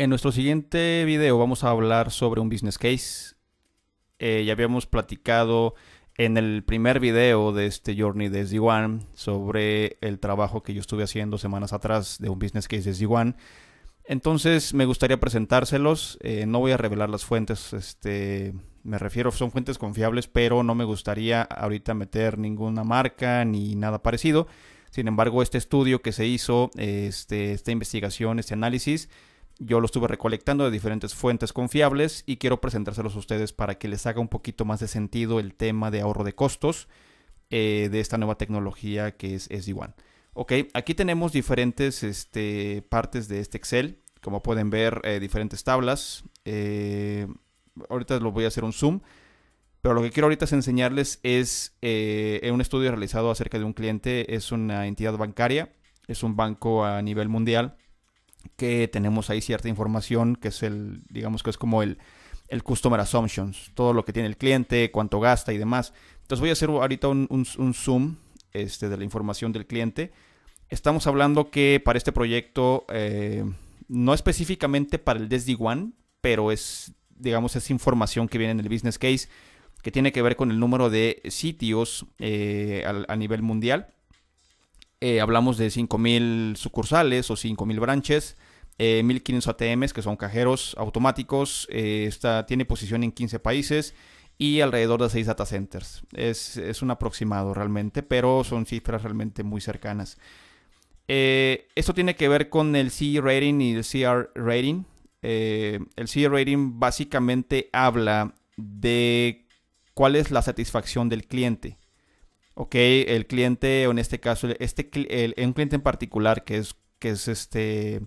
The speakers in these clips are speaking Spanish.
En nuestro siguiente video vamos a hablar sobre un business case. Eh, ya habíamos platicado en el primer video de este Journey de Z sobre el trabajo que yo estuve haciendo semanas atrás de un business case de Z Entonces me gustaría presentárselos. Eh, no voy a revelar las fuentes, este, me refiero, son fuentes confiables, pero no me gustaría ahorita meter ninguna marca ni nada parecido. Sin embargo, este estudio que se hizo, este, esta investigación, este análisis, yo lo estuve recolectando de diferentes fuentes confiables y quiero presentárselos a ustedes para que les haga un poquito más de sentido el tema de ahorro de costos eh, de esta nueva tecnología que es sd 1 Ok, aquí tenemos diferentes este, partes de este Excel. Como pueden ver, eh, diferentes tablas. Eh, ahorita lo voy a hacer un zoom. Pero lo que quiero ahorita es enseñarles es un estudio realizado acerca de un cliente. Es una entidad bancaria. Es un banco a nivel mundial que tenemos ahí cierta información que es el, digamos que es como el, el Customer Assumptions, todo lo que tiene el cliente, cuánto gasta y demás. Entonces voy a hacer ahorita un, zoom este, de la información del cliente. Estamos hablando que para este proyecto, eh, no específicamente para el desde One, pero es, digamos, esa información que viene en el business case que tiene que ver con el número de sitios eh, a nivel mundial eh, hablamos de 5.000 sucursales o 5.000 branches, 1.500 eh, ATMs que son cajeros automáticos, eh, tiene posición en 15 países y alrededor de 6 data centers. Es, un aproximado realmente, pero son cifras realmente muy cercanas. esto tiene que ver con el C rating y el CR rating. el C rating básicamente habla de cuál es la satisfacción del cliente ok, el cliente, o en este caso, este, el, un cliente en particular que es, que es este,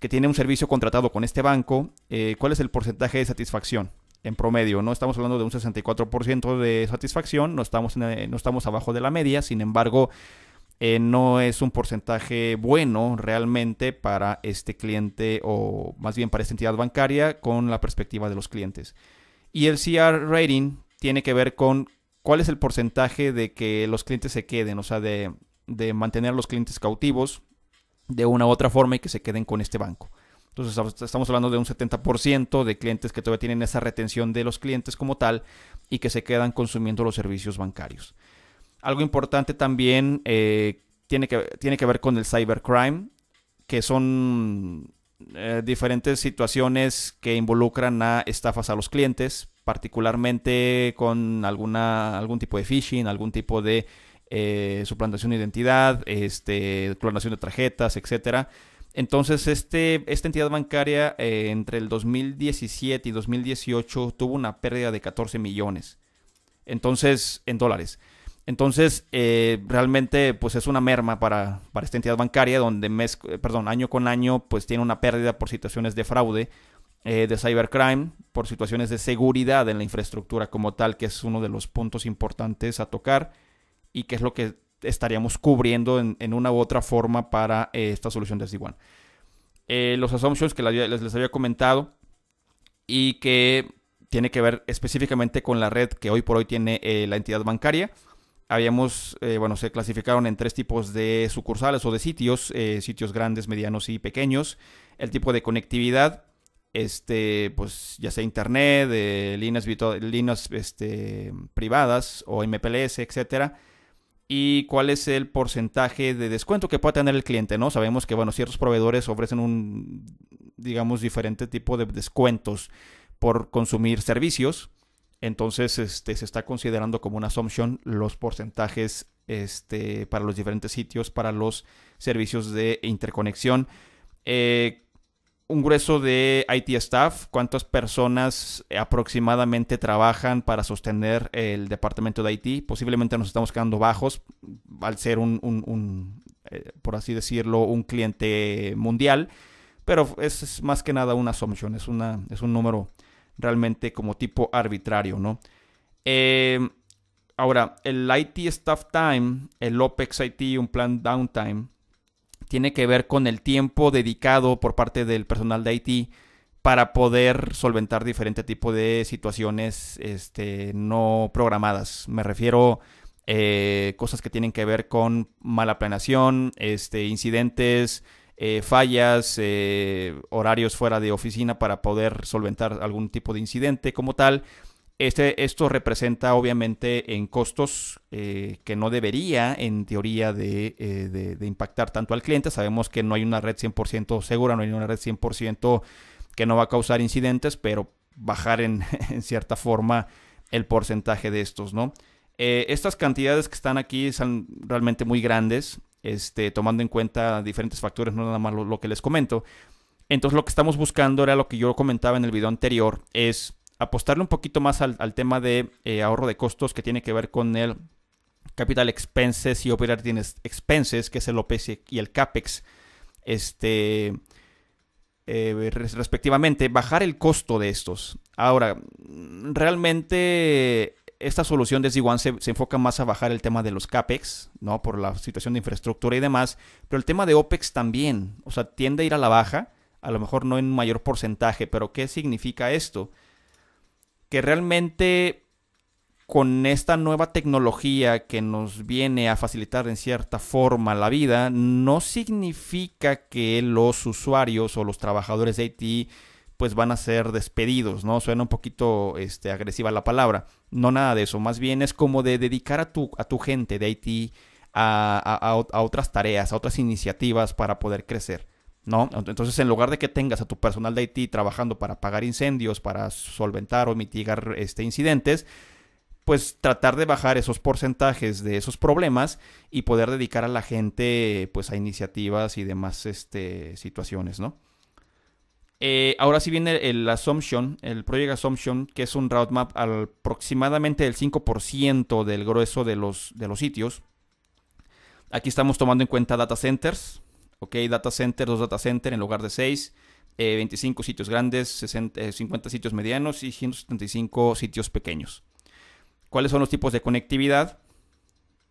que tiene un servicio contratado con este banco, eh, ¿cuál es el porcentaje de satisfacción? En promedio, no estamos hablando de un 64% de satisfacción, no estamos, eh, no estamos abajo de la media, sin embargo, eh, no es un porcentaje bueno realmente para este cliente o más bien para esta entidad bancaria con la perspectiva de los clientes. Y el CR rating tiene que ver con ¿cuál es el porcentaje de que los clientes se queden? O sea, de, mantener a los clientes cautivos de una u otra forma y que se queden con este banco. Entonces estamos hablando de un 70% de clientes que todavía tienen esa retención de los clientes como tal y que se quedan consumiendo los servicios bancarios. Algo importante también eh, tiene, que, tiene que ver con el cybercrime, que son eh, diferentes situaciones que involucran a estafas a los clientes, particularmente con alguna, algún tipo de phishing, algún tipo de eh, suplantación de identidad, este, clonación de tarjetas, etcétera. Entonces, este, esta entidad bancaria eh, entre el 2017 y 2018 tuvo una pérdida de 14 millones. Entonces, en dólares. Entonces, eh, realmente, pues es una merma para, esta entidad bancaria, donde perdón, año con año, pues tiene una pérdida por situaciones de fraude eh, de cybercrime por situaciones de seguridad en la infraestructura como tal, que es uno de los puntos importantes a tocar y que es lo que estaríamos cubriendo en, una u otra forma para eh, esta solución de sd eh, los assumptions que les, había comentado y que tiene que ver específicamente con la red que hoy por hoy tiene la entidad bancaria. Habíamos, bueno, se clasificaron en tres tipos de sucursales o de sitios, sitios grandes, medianos y pequeños, el tipo de conectividad este, pues ya sea internet, eh, líneas, este, privadas o MPLS, etcétera, y cuál es el porcentaje de descuento que puede tener el cliente, ¿no? Sabemos que, bueno, ciertos proveedores ofrecen un, digamos, diferente tipo de descuentos por consumir servicios. Entonces, este, se está considerando como una assumption los porcentajes este, para los diferentes sitios, para los servicios de interconexión. Eh, un grueso de IT staff, cuántas personas eh, aproximadamente trabajan para sostener el departamento de IT. Posiblemente nos estamos quedando bajos al ser un, eh, por así decirlo, un cliente mundial, pero es, más que nada una assumption, es, una, es un número realmente como tipo arbitrario, ¿no? Em, ahora, el IT staff time, el OPEX IT, un plan downtime, tiene que ver con el tiempo dedicado por parte del personal de Haití para poder solventar diferente tipo de situaciones este, no programadas. Me refiero a eh, cosas que tienen que ver con mala planeación, este, incidentes, eh, fallas, eh, horarios fuera de oficina para poder solventar algún tipo de incidente como tal. Este, esto representa obviamente en costos eh, que no debería en teoría eh, de, impactar tanto al cliente. Sabemos que no hay una red 100% segura, no hay una red 100% que no va a causar incidentes, pero bajar en, cierta forma el porcentaje de estos, ¿no? Eh, estas cantidades que están aquí son realmente muy grandes, este, tomando en cuenta diferentes factores, no nada más lo que les comento. Entonces lo que estamos buscando era lo que yo comentaba en el video anterior, es apostarle un poquito más al, tema de eh, ahorro de costos que tiene que ver con el capital expenses y operating expenses, que es el OPEX y el CAPEX, este, eh, respectivamente, bajar el costo de estos. Ahora, realmente esta solución de Z1 se, enfoca más a bajar el tema de los CAPEX, ¿no? Por la situación de infraestructura y demás, pero el tema de OPEX también, o sea, tiende a ir a la baja, a lo mejor no en mayor porcentaje, pero ¿qué significa esto? que realmente con esta nueva tecnología que nos viene a facilitar en cierta forma la vida, no significa que los usuarios o los trabajadores de IT pues van a ser despedidos, ¿no? Suena un poquito este, agresiva la palabra. No nada de eso, más bien es como de dedicar a tu, a tu gente de IT a otras tareas, a otras iniciativas para poder crecer. Entonces, en lugar de que tengas a tu personal de IT trabajando para pagar incendios, para solventar o mitigar este, incidentes, pues tratar de bajar esos porcentajes de esos problemas y poder dedicar a la gente pues a iniciativas y demás este, situaciones, eh, ahora sí viene el Assumption, el Project Assumption, que es un roadmap al aproximadamente del 5% del grueso de los, de los sitios. Aquí estamos tomando en cuenta data centers, ¿ok? Data center, dos data center en lugar de seis, 25 eh, sitios grandes, 60, 50 eh, sitios medianos y 175 sitios pequeños. ¿Cuáles son los tipos de conectividad?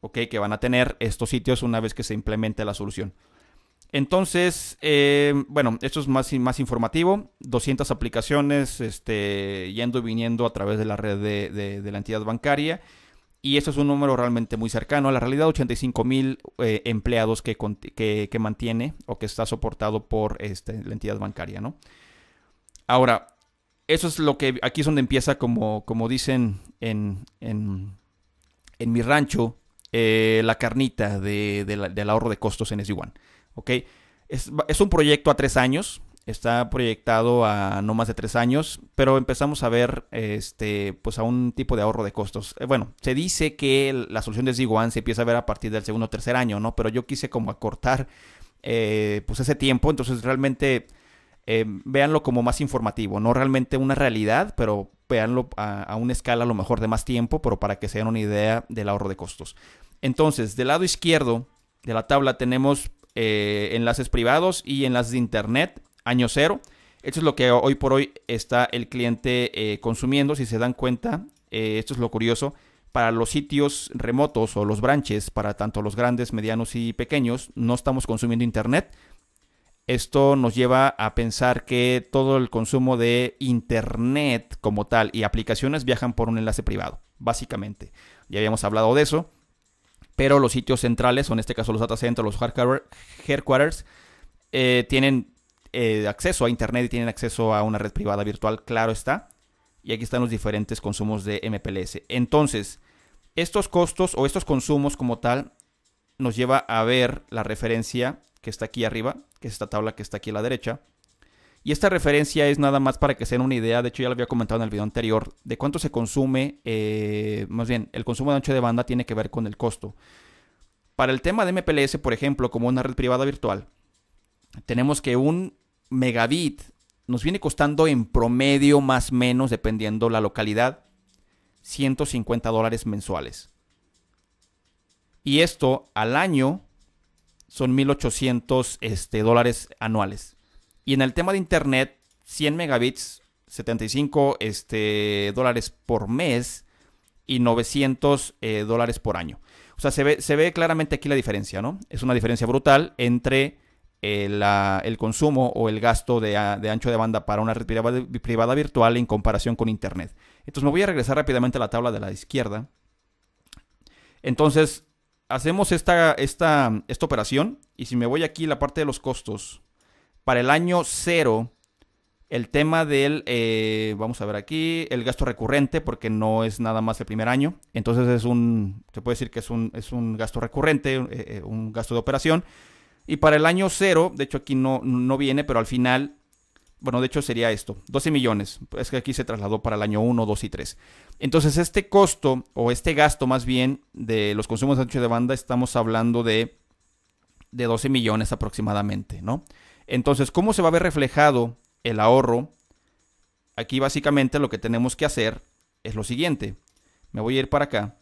¿Ok? Que van a tener estos sitios una vez que se implemente la solución. Entonces, eh, bueno, esto es más, más informativo. 200 aplicaciones este, yendo y viniendo a través de la red de la entidad bancaria. Y eso es un número realmente muy cercano a la realidad, 85 mil eh, empleados que, mantiene o que está soportado por este, la entidad bancaria, ¿no? Ahora, eso es lo que aquí es donde empieza, como, como dicen en, mi rancho, eh, la carnita del ahorro de costos en S1. ¿ok? Es, es, un proyecto a tres años, Está proyectado a no más de tres años, pero empezamos a ver este, pues a un tipo de ahorro de costos. Eh, bueno, se dice que la solución de Ziguan se empieza a ver a partir del segundo o tercer año, ¿no? Pero yo quise como acortar eh, pues ese tiempo, entonces realmente eh, véanlo como más informativo, no realmente una realidad, pero véanlo a, una escala a lo mejor de más tiempo, pero para que se den una idea del ahorro de costos. Entonces, del lado izquierdo de la tabla tenemos enlaces privados y enlaces de internet año cero. Esto es lo que hoy por hoy está el cliente eh, consumiendo. Si se dan cuenta, eh, esto es lo curioso. Para los sitios remotos o los branches, para tanto los grandes, medianos y pequeños, no estamos consumiendo Internet. Esto nos lleva a pensar que todo el consumo de Internet como tal y aplicaciones viajan por un enlace privado, básicamente. Ya habíamos hablado de eso, pero los sitios centrales, o en este caso los data centers, los hardware, headquarters, eh, tienen eh, acceso a Internet y tienen acceso a una red privada virtual, claro está. Y aquí están los diferentes consumos de MPLS. Entonces, estos costos o estos consumos como tal nos lleva a ver la referencia que está aquí arriba, que es esta tabla que está aquí a la derecha. Y esta referencia es nada más para que se den una idea, de hecho ya lo había comentado en el video anterior, de cuánto se consume, eh, más bien, el consumo de ancho de banda tiene que ver con el costo. Para el tema de MPLS, por ejemplo, como una red privada virtual, tenemos que un megabit nos viene costando en promedio más o menos, dependiendo la localidad, 150 dólares mensuales. Y esto al año son 1.800 este, dólares anuales. Y en el tema de Internet, 100 megabits, 75 este, dólares por mes y 900 eh, dólares por año. O sea, se ve, se ve claramente aquí la diferencia, ¿no? Es una diferencia brutal entre eh, el, consumo o el gasto ah, de, ancho de banda para una red privada, virtual en comparación con Internet. Entonces me voy a regresar rápidamente a la tabla de la izquierda. Entonces, hacemos esta, esta, esta operación y si me voy aquí la parte de los costos, para el año cero, el tema del, eh, vamos a ver aquí, el gasto recurrente, porque no es nada más el primer año, entonces es un, se puede decir que es un, es un gasto recurrente, eh, un gasto de operación. Y para el año 0... de hecho aquí no, no viene, pero al final, bueno, de hecho sería esto, 12 millones. Es que aquí se trasladó para el año 1, 2 y 3. Entonces este costo, o este gasto más bien, de los consumos de ancho de banda, estamos hablando de, de 12 millones aproximadamente, ¿no? Entonces, ¿cómo se va a ver reflejado el ahorro? Aquí básicamente lo que tenemos que hacer es lo siguiente. Me voy a ir para acá.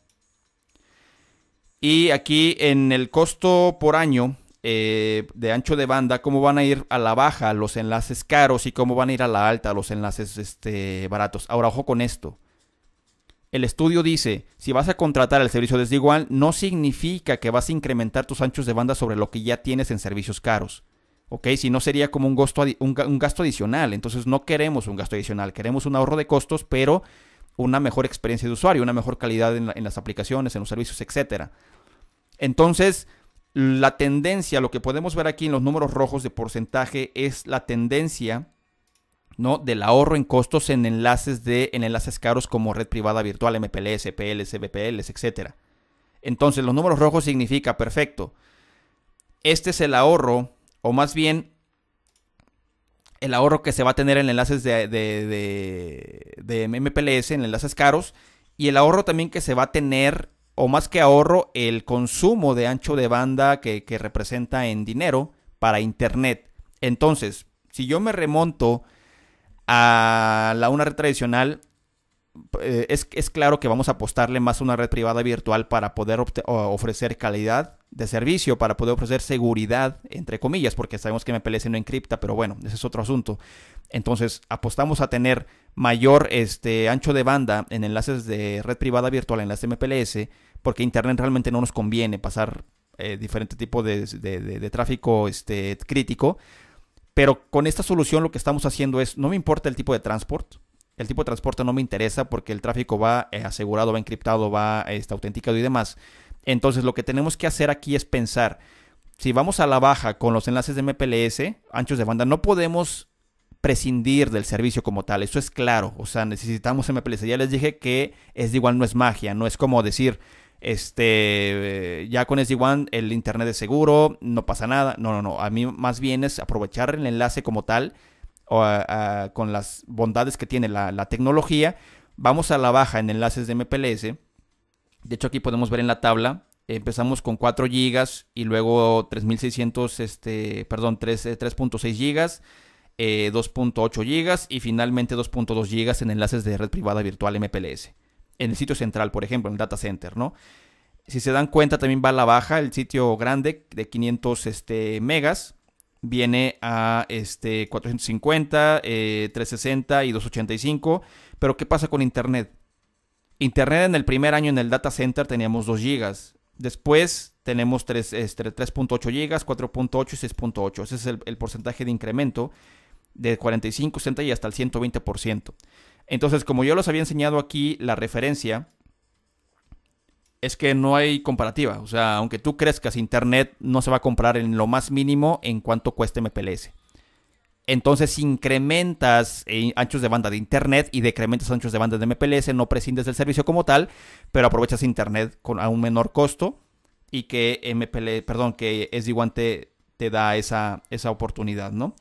Y aquí en el costo por año, eh, de ancho de banda, cómo van a ir a la baja los enlaces caros y cómo van a ir a la alta los enlaces este, baratos. Ahora, ojo con esto. El estudio dice, si vas a contratar el servicio desigual, no significa que vas a incrementar tus anchos de banda sobre lo que ya tienes en servicios caros. ¿Ok? Si no sería como un gasto, un, gasto adicional. Entonces no queremos un gasto adicional, queremos un ahorro de costos, pero una mejor experiencia de usuario, una mejor calidad en, en las aplicaciones, en los servicios, etc. Entonces, la tendencia, lo que podemos ver aquí en los números rojos de porcentaje es la tendencia ¿no? del ahorro en costos en enlaces de en enlaces caros como red privada virtual, MPLS, PLS, BPLs, etc. Entonces, los números rojos significa perfecto. Este es el ahorro, o más bien el ahorro que se va a tener en enlaces de, de, de, de MPLS, en enlaces caros, y el ahorro también que se va a tener o más que ahorro, el consumo de ancho de banda que, que representa en dinero para Internet. Entonces, si yo me remonto a la una red tradicional, eh, es, es, claro que vamos a apostarle más a una red privada virtual para poder ofrecer calidad de servicio, para poder ofrecer seguridad, entre comillas, porque sabemos que MPLS no encripta, pero bueno, ese es otro asunto. Entonces, apostamos a tener mayor este, ancho de banda en enlaces de red privada virtual, enlace MPLS, porque Internet realmente no nos conviene pasar eh, diferente tipo de, tráfico este, crítico. Pero con esta solución lo que estamos haciendo es, no me importa el tipo de transporte, el tipo de transporte no me interesa porque el tráfico va eh, asegurado, va encriptado, va está autenticado y demás. Entonces lo que tenemos que hacer aquí es pensar, si vamos a la baja con los enlaces de MPLS, anchos de banda, no podemos prescindir del servicio como tal, eso es claro, o sea, necesitamos MPLS. Ya les dije que es igual, no es magia, no es como decir, este, eh, ya con SD-WAN el internet es seguro, no pasa nada. No, no, no. A mí más bien es aprovechar el enlace como tal, o con las bondades que tiene la, tecnología. Vamos a la baja en enlaces de MPLS. De hecho, aquí podemos ver en la tabla empezamos con 4 GB y luego 3600, este, perdón, 3.6 GB 2.8 GB y finalmente 2.2 GB en enlaces de red privada virtual MPLS en el sitio central, por ejemplo, en el data center, ¿no? Si se dan cuenta, también va a la baja el sitio grande de 500 este, megas. Viene a 450, este, 360 eh, y 285. Pero ¿qué pasa con Internet? Internet en el primer año en el data center teníamos 2 gigas. Después tenemos 3.8 este, gigas, 4.8 y 6.8. Ese es el, el porcentaje de incremento de 45, 60 y hasta el 120%. Entonces, como yo los había enseñado aquí, la referencia es que no hay comparativa. O sea, aunque tú crezcas, Internet no se va a comprar en lo más mínimo en cuanto cueste MPLS. Entonces incrementas eh, anchos de banda de Internet y decrementas anchos de banda de MPLS, no prescindes del servicio como tal, pero aprovechas Internet con, a un menor costo y que MPL, perdón, que SD-WAN te, te, da esa, esa oportunidad, ¿no?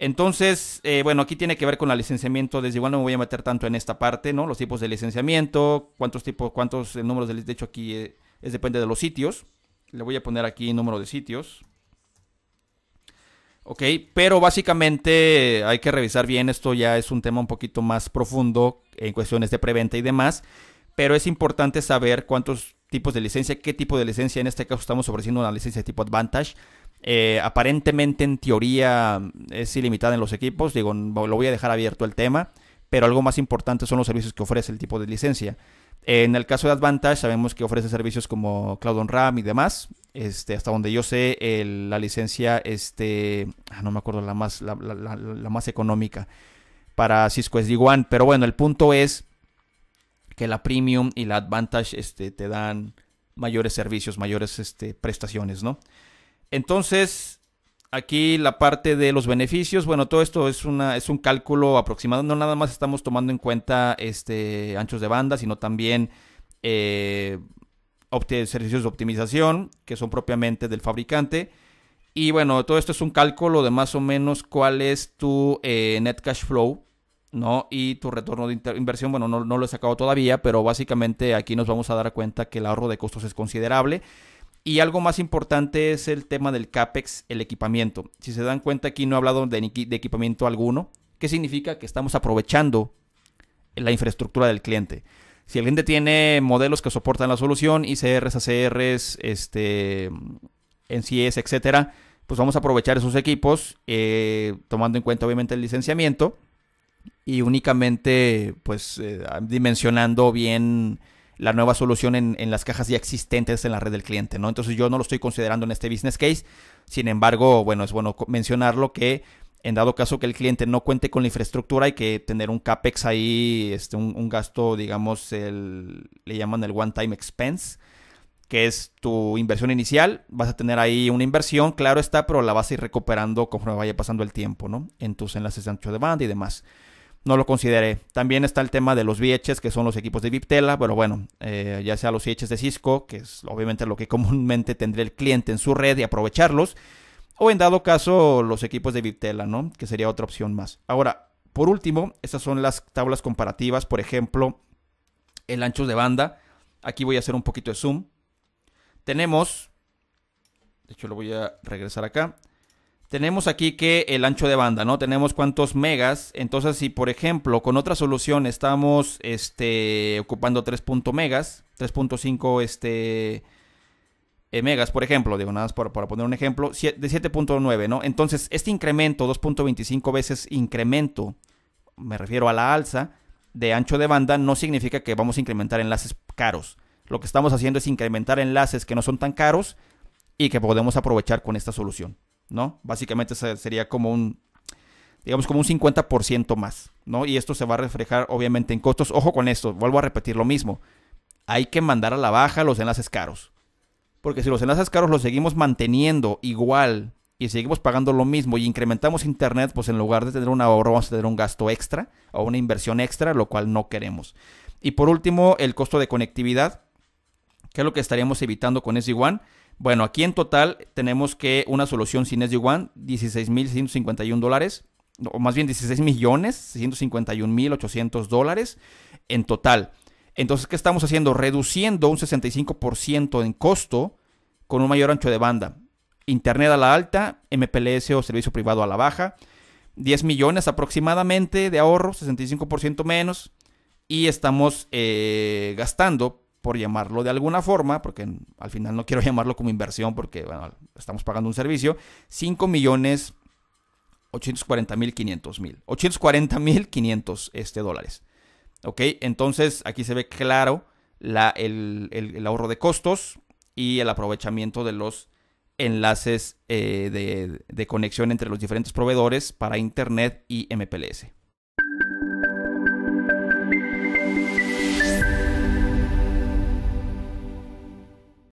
Entonces, eh, bueno, aquí tiene que ver con el licenciamiento. Desde igual no me voy a meter tanto en esta parte, ¿no? Los tipos de licenciamiento, cuántos tipos, cuántos eh, números de De hecho, aquí eh, es depende de los sitios. Le voy a poner aquí número de sitios. Ok, pero básicamente hay que revisar bien. Esto ya es un tema un poquito más profundo en cuestiones de preventa y demás. Pero es importante saber cuántos tipos de licencia, qué tipo de licencia. En este caso estamos ofreciendo una licencia de tipo Advantage eh, aparentemente, en teoría, es ilimitada en los equipos. Digo, lo voy a dejar abierto el tema. Pero algo más importante son los servicios que ofrece el tipo de licencia. En el caso de Advantage, sabemos que ofrece servicios como Cloud on RAM y demás. Este, hasta donde yo sé, la licencia, este, ah, no me acuerdo la más, la, más económica para Cisco SD-WAN. Pero bueno, el punto es que la Premium y la Advantage este, te dan mayores servicios, mayores este, prestaciones, ¿no? Entonces, aquí la parte de los beneficios, bueno, todo esto es, una, es un cálculo aproximado, no nada más estamos tomando en cuenta este, anchos de banda, sino también eh, servicios de optimización, que son propiamente del fabricante. Y bueno, todo esto es un cálculo de más o menos cuál es tu eh, net cash flow, ¿no? Y tu retorno de inversión, bueno, no, no lo he sacado todavía, pero básicamente aquí nos vamos a dar cuenta que el ahorro de costos es considerable. Y algo más importante es el tema del CAPEX, el equipamiento. Si se dan cuenta, aquí no he hablado de, de equipamiento alguno, ¿Qué significa que estamos aprovechando la infraestructura del cliente. Si el cliente tiene modelos que soportan la solución, ICRs, ACRs, este, NCS, etcétera, pues vamos a aprovechar esos equipos, eh, tomando en cuenta obviamente el licenciamiento y únicamente pues eh, dimensionando bien la nueva solución en, las cajas ya existentes en la red del cliente, ¿no? Entonces yo no lo estoy considerando en este business case, sin embargo, bueno, es bueno mencionarlo que en dado caso que el cliente no cuente con la infraestructura, hay que tener un CAPEX ahí, este, un, gasto, digamos, el, le llaman el one-time expense, que es tu inversión inicial. Vas a tener ahí una inversión, claro está, pero la vas a ir recuperando conforme vaya pasando el tiempo, ¿no? En tus enlaces de ancho de banda y demás no lo consideré. También está el tema de los VHs, que son los equipos de Viptela, pero bueno, eh, ya sea los VHs de Cisco, que es obviamente lo que comúnmente tendría el cliente en su red y aprovecharlos, o en dado caso los equipos de Viptela, ¿no? Que sería otra opción más. Ahora, por último, estas son las tablas comparativas, por ejemplo, el ancho de banda. Aquí voy a hacer un poquito de zoom. Tenemos, de hecho lo voy a regresar acá tenemos aquí que el ancho de banda, ¿no? Tenemos cuántos megas. Entonces, si por ejemplo con otra solución estamos este, ocupando 3. megas, 3.5 este, eh, megas, por ejemplo, digo nada más para, para poner un ejemplo, de 7.9, ¿no? Entonces, este incremento, 2.25 veces incremento, me refiero a la alza de ancho de banda, no significa que vamos a incrementar enlaces caros. Lo que estamos haciendo es incrementar enlaces que no son tan caros y que podemos aprovechar con esta solución. ¿no? Básicamente sería como un, digamos, como un 50% más, ¿no? Y esto se va a reflejar obviamente en costos. Ojo con esto, vuelvo a repetir lo mismo. Hay que mandar a la baja los enlaces caros. Porque si los enlaces caros los seguimos manteniendo igual y seguimos pagando lo mismo y incrementamos internet, pues en lugar de tener un ahorro vamos a tener un gasto extra o una inversión extra, lo cual no queremos. Y por último, el costo de conectividad. ¿Qué es lo que estaríamos evitando con ese wan bueno, aquí en total tenemos que una solución sin 16 mil 16.151 dólares, o más bien 16 millones, dólares en total. Entonces, ¿qué estamos haciendo? Reduciendo un 65% en costo con un mayor ancho de banda. Internet a la alta, MPLS o servicio privado a la baja. 10 millones aproximadamente de ahorro, 65% menos. Y estamos eh, gastando por llamarlo de alguna forma, porque al final no quiero llamarlo como inversión porque bueno, estamos pagando un servicio, 5 millones mil mil, mil este, dólares. ¿Ok? Entonces aquí se ve claro el, ahorro de costos y el aprovechamiento de los enlaces eh, de conexión entre los diferentes proveedores para Internet y MPLS.